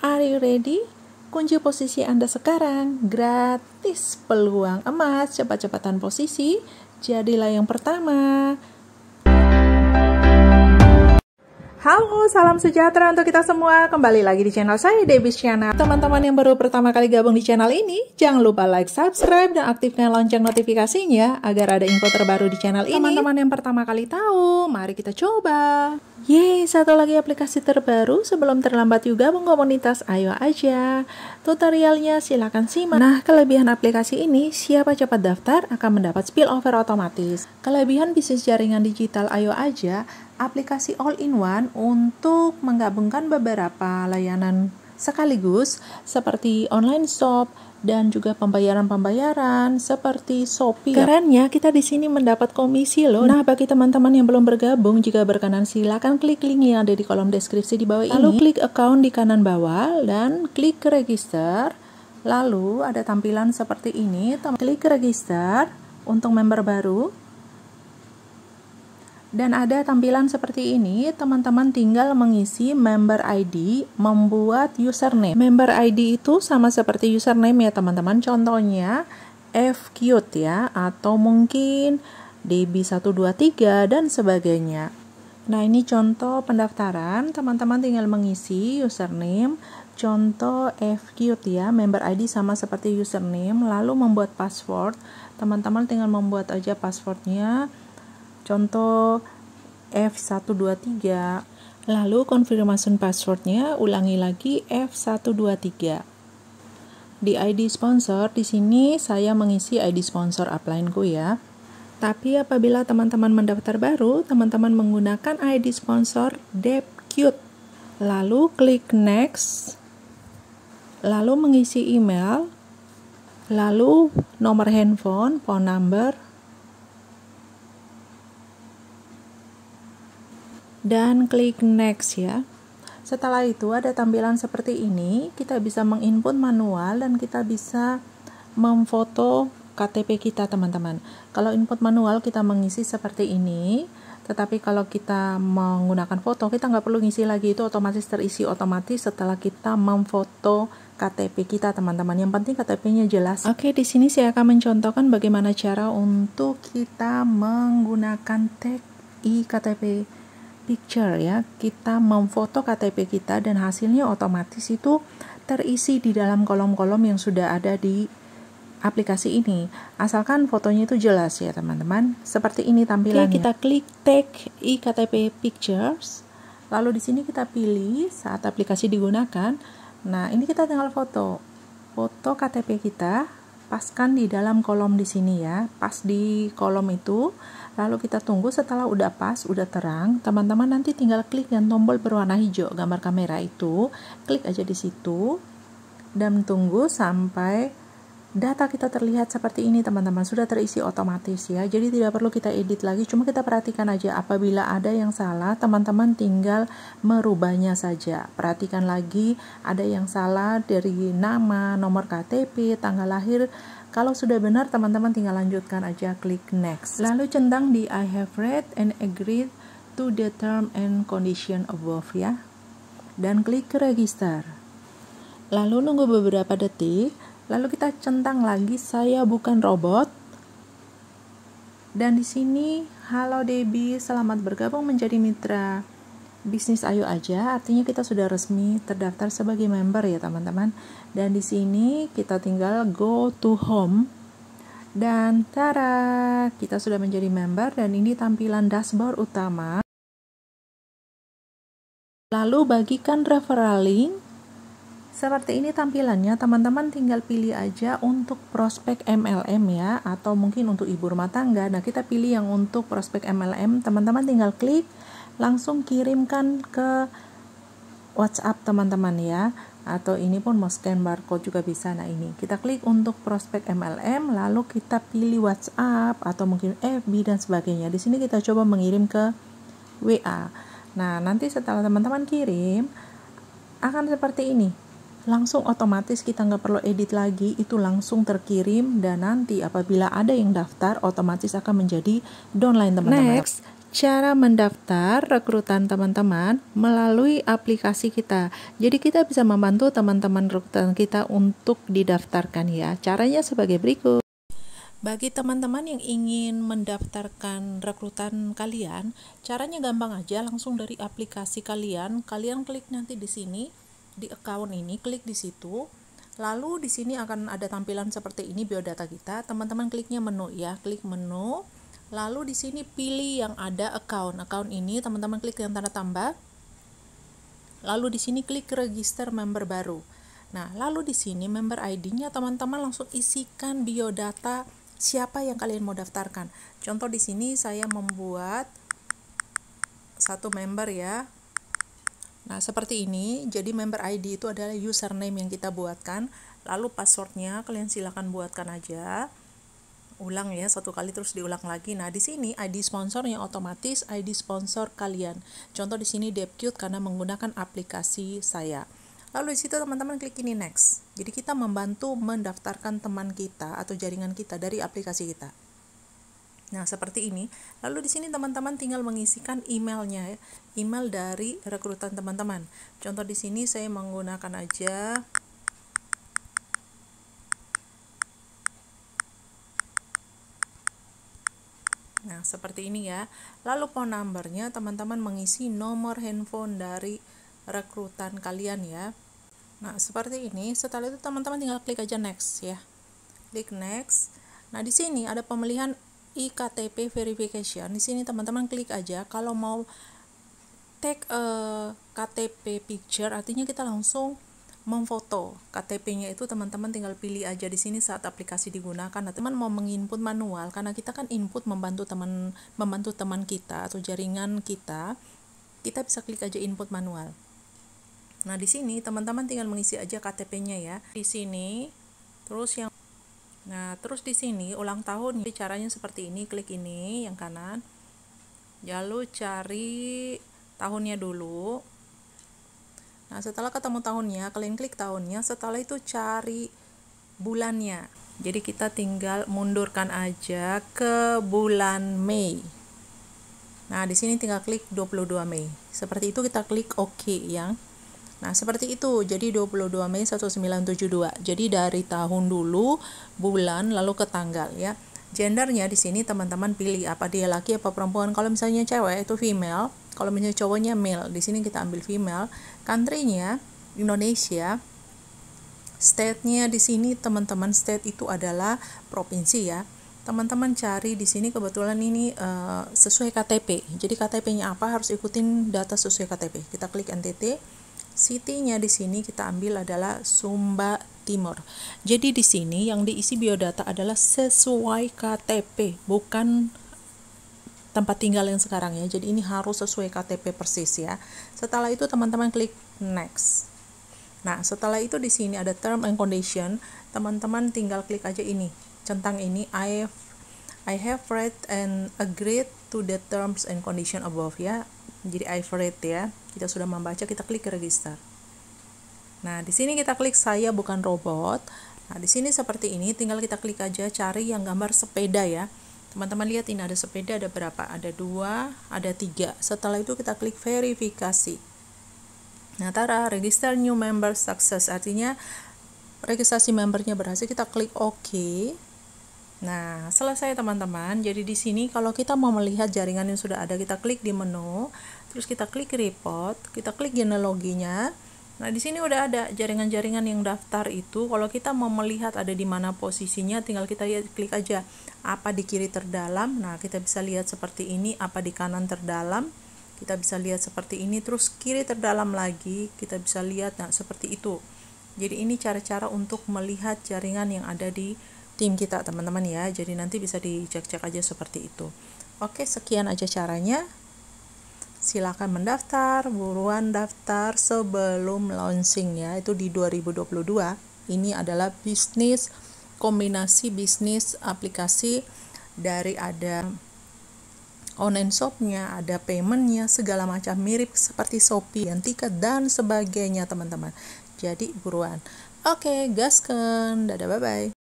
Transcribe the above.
Are you ready? Kunci posisi Anda sekarang gratis peluang emas cepat-cepatan posisi. Jadilah yang pertama. Halo, salam sejahtera untuk kita semua. Kembali lagi di channel saya, Debbie Channel. Teman-teman yang baru pertama kali gabung di channel ini, jangan lupa like, subscribe, dan aktifkan lonceng notifikasinya agar ada info terbaru di channel ini. Teman-teman yang pertama kali tahu, mari kita coba. Yeay, satu lagi aplikasi terbaru sebelum terlambat juga mengkomunitas Ayo Aja. Tutorialnya silahkan simak. Nah, kelebihan aplikasi ini, siapa cepat daftar akan mendapat spillover otomatis. Kelebihan bisnis jaringan digital Ayo Aja, aplikasi all-in-one untuk menggabungkan beberapa layanan sekaligus seperti online shop, dan juga pembayaran-pembayaran seperti Shopee. Kerennya kita di sini mendapat komisi loh. Nah, bagi teman-teman yang belum bergabung jika berkenan silakan klik link yang ada di kolom deskripsi di bawah lalu ini. Lalu klik account di kanan bawah dan klik register. Lalu ada tampilan seperti ini, klik register untuk member baru dan ada tampilan seperti ini, teman-teman tinggal mengisi member ID, membuat username. Member ID itu sama seperti username ya teman-teman. Contohnya fcute ya atau mungkin db123 dan sebagainya. Nah, ini contoh pendaftaran, teman-teman tinggal mengisi username, contoh fcute ya, member ID sama seperti username, lalu membuat password. Teman-teman tinggal membuat aja passwordnya Contoh F123. Lalu confirmation passwordnya ulangi lagi F123. Di ID sponsor, di sini saya mengisi ID sponsor uplineku ya. Tapi apabila teman-teman mendaftar baru, teman-teman menggunakan ID sponsor DebCute. Lalu klik next. Lalu mengisi email. Lalu nomor handphone, phone number, dan klik next ya. Setelah itu ada tampilan seperti ini, kita bisa menginput manual dan kita bisa memfoto KTP kita teman-teman. Kalau input manual kita mengisi seperti ini, tetapi kalau kita menggunakan foto kita nggak perlu ngisi lagi itu otomatis terisi otomatis setelah kita memfoto KTP kita teman-teman. Yang penting KTP-nya jelas. Oke, di sini saya akan mencontohkan bagaimana cara untuk kita menggunakan tag KTP picture ya kita memfoto KTP kita dan hasilnya otomatis itu terisi di dalam kolom-kolom yang sudah ada di aplikasi ini asalkan fotonya itu jelas ya teman-teman seperti ini tampilannya Oke, kita klik take iktp pictures lalu di sini kita pilih saat aplikasi digunakan nah ini kita tinggal foto foto KTP kita paskan di dalam kolom di sini ya pas di kolom itu lalu kita tunggu setelah udah pas udah terang teman-teman nanti tinggal klik yang tombol berwarna hijau gambar kamera itu klik aja di situ dan tunggu sampai data kita terlihat seperti ini teman-teman sudah terisi otomatis ya jadi tidak perlu kita edit lagi cuma kita perhatikan aja apabila ada yang salah teman-teman tinggal merubahnya saja perhatikan lagi ada yang salah dari nama nomor KTP tanggal lahir kalau sudah benar teman-teman tinggal lanjutkan aja klik next lalu centang di I have read and agreed to the term and condition above ya dan klik register lalu nunggu beberapa detik Lalu kita centang lagi, saya bukan robot. Dan di sini, halo Debbie, selamat bergabung menjadi mitra bisnis Ayo Aja. Artinya kita sudah resmi terdaftar sebagai member ya teman-teman. Dan di sini kita tinggal go to home. Dan tara, kita sudah menjadi member dan ini tampilan dashboard utama. Lalu bagikan referral link seperti ini tampilannya, teman-teman tinggal pilih aja untuk prospek MLM ya, atau mungkin untuk ibu rumah tangga. Nah, kita pilih yang untuk prospek MLM, teman-teman tinggal klik, langsung kirimkan ke WhatsApp teman-teman ya, atau ini pun mau scan barcode juga bisa. Nah, ini kita klik untuk prospek MLM, lalu kita pilih WhatsApp atau mungkin FB dan sebagainya. Di sini kita coba mengirim ke WA. Nah, nanti setelah teman-teman kirim, akan seperti ini langsung otomatis kita nggak perlu edit lagi itu langsung terkirim dan nanti apabila ada yang daftar otomatis akan menjadi downline teman-teman next cara mendaftar rekrutan teman-teman melalui aplikasi kita. Jadi kita bisa membantu teman-teman rekrutan kita untuk didaftarkan ya. Caranya sebagai berikut. Bagi teman-teman yang ingin mendaftarkan rekrutan kalian, caranya gampang aja langsung dari aplikasi kalian. Kalian klik nanti di sini di account ini, klik di situ. Lalu di sini akan ada tampilan seperti ini biodata kita. Teman-teman kliknya menu ya, klik menu. Lalu di sini pilih yang ada account. Account ini teman-teman klik yang tanda tambah. Lalu di sini klik register member baru. Nah, lalu di sini member ID-nya teman-teman langsung isikan biodata siapa yang kalian mau daftarkan. Contoh di sini saya membuat satu member ya. Nah, seperti ini, jadi member ID itu adalah username yang kita buatkan, lalu passwordnya kalian silakan buatkan aja. Ulang ya, satu kali terus diulang lagi. Nah, di sini ID yang otomatis ID sponsor kalian. Contoh di sini Debcute karena menggunakan aplikasi saya. Lalu di situ teman-teman klik ini next. Jadi kita membantu mendaftarkan teman kita atau jaringan kita dari aplikasi kita. Nah, seperti ini. Lalu di sini teman-teman tinggal mengisikan emailnya ya. Email dari rekrutan teman-teman. Contoh di sini saya menggunakan aja Nah, seperti ini ya. Lalu phone numbernya teman-teman mengisi nomor handphone dari rekrutan kalian ya. Nah, seperti ini. Setelah itu teman-teman tinggal klik aja next ya. Klik next. Nah, di sini ada pemilihan iktp verification di sini teman-teman klik aja kalau mau take a eh, KTP picture artinya kita langsung memfoto KTP-nya itu teman-teman tinggal pilih aja di sini saat aplikasi digunakan nah, teman mau menginput manual karena kita kan input membantu teman membantu teman kita atau jaringan kita kita bisa klik aja input manual nah di sini teman-teman tinggal mengisi aja KTP-nya ya di sini terus yang Nah, terus di sini ulang tahun. caranya seperti ini, klik ini yang kanan. Lalu ya, cari tahunnya dulu. Nah, setelah ketemu tahunnya, kalian klik tahunnya. Setelah itu cari bulannya. Jadi kita tinggal mundurkan aja ke bulan Mei. Nah, di sini tinggal klik 22 Mei. Seperti itu kita klik OK yang Nah, seperti itu. Jadi 22 Mei 1972. Jadi dari tahun dulu, bulan lalu ke tanggal ya. Gendernya di sini teman-teman pilih apa dia laki apa perempuan. Kalau misalnya cewek itu female, kalau misalnya cowoknya male. Di sini kita ambil female. Country-nya Indonesia. State-nya di sini teman-teman state itu adalah provinsi ya teman-teman cari di sini kebetulan ini uh, sesuai KTP. Jadi KTP-nya apa harus ikutin data sesuai KTP. Kita klik NTT. City-nya di sini kita ambil adalah Sumba Timur. Jadi di sini yang diisi biodata adalah sesuai KTP, bukan tempat tinggal yang sekarang ya. Jadi ini harus sesuai KTP persis ya. Setelah itu teman-teman klik next. Nah, setelah itu di sini ada term and condition. Teman-teman tinggal klik aja ini, centang ini I I have read and agreed to the terms and condition above ya. Jadi I've read ya kita sudah membaca kita klik register nah di sini kita klik saya bukan robot nah di sini seperti ini tinggal kita klik aja cari yang gambar sepeda ya teman-teman lihat ini ada sepeda ada berapa ada dua ada tiga setelah itu kita klik verifikasi nah tara register new member success artinya registrasi membernya berhasil kita klik OK Nah, selesai teman-teman. Jadi di sini kalau kita mau melihat jaringan yang sudah ada, kita klik di menu, terus kita klik report, kita klik genealoginya. Nah, di sini udah ada jaringan-jaringan yang daftar itu. Kalau kita mau melihat ada di mana posisinya, tinggal kita lihat, klik aja apa di kiri terdalam. Nah, kita bisa lihat seperti ini, apa di kanan terdalam. Kita bisa lihat seperti ini, terus kiri terdalam lagi, kita bisa lihat nah seperti itu. Jadi ini cara-cara untuk melihat jaringan yang ada di tim kita teman-teman ya jadi nanti bisa dicek-cek aja seperti itu oke sekian aja caranya silakan mendaftar buruan daftar sebelum launching ya itu di 2022 ini adalah bisnis kombinasi bisnis aplikasi dari ada online shopnya, ada paymentnya, segala macam mirip seperti Shopee dan tiket dan sebagainya teman-teman. Jadi buruan. Oke, okay, gasken. Dadah, bye-bye.